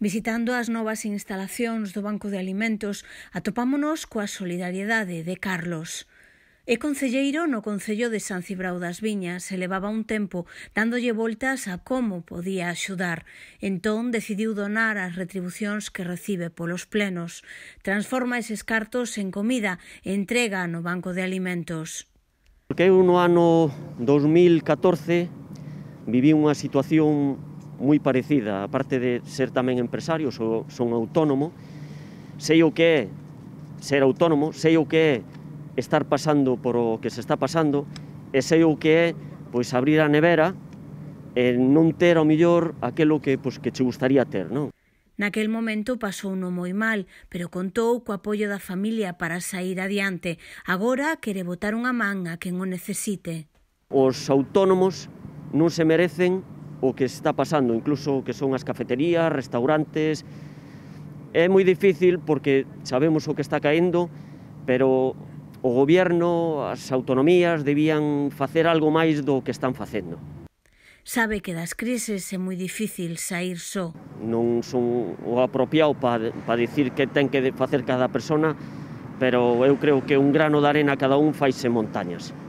Visitando as novas instalacións do Banco de Alimentos, atopámonos coa solidariedade de Carlos. É concelleiro no Concello de San Cibrao das Viñas se levaba un tempo dándolle voltas a como podía axudar. Entón decidiu donar as retribucións que recibe polos plenos. Transforma eses cartos en comida e entrega no Banco de Alimentos. Porque eu no ano 2014 viví unha situación moi parecida, aparte de ser tamén empresario, so, son autónomo, sei o que é ser autónomo, sei o que é estar pasando por o que se está pasando, e sei o que é pois abrir a nevera e non ter ao millor aquilo que pois, que che gustaría ter, non? Naquel momento pasou non moi mal, pero contou co apoio da familia para sair adiante. Agora quere botar unha man a quen o necesite. Os autónomos non se merecen o que está pasando, incluso o que son as cafeterías, restaurantes. É moi difícil porque sabemos o que está caendo, pero o goberno, as autonomías debían facer algo máis do que están facendo. Sabe que das crises é moi difícil sair só. Non son o apropiado para pa dicir que ten que facer cada persona, pero eu creo que un grano de arena cada un faise montañas.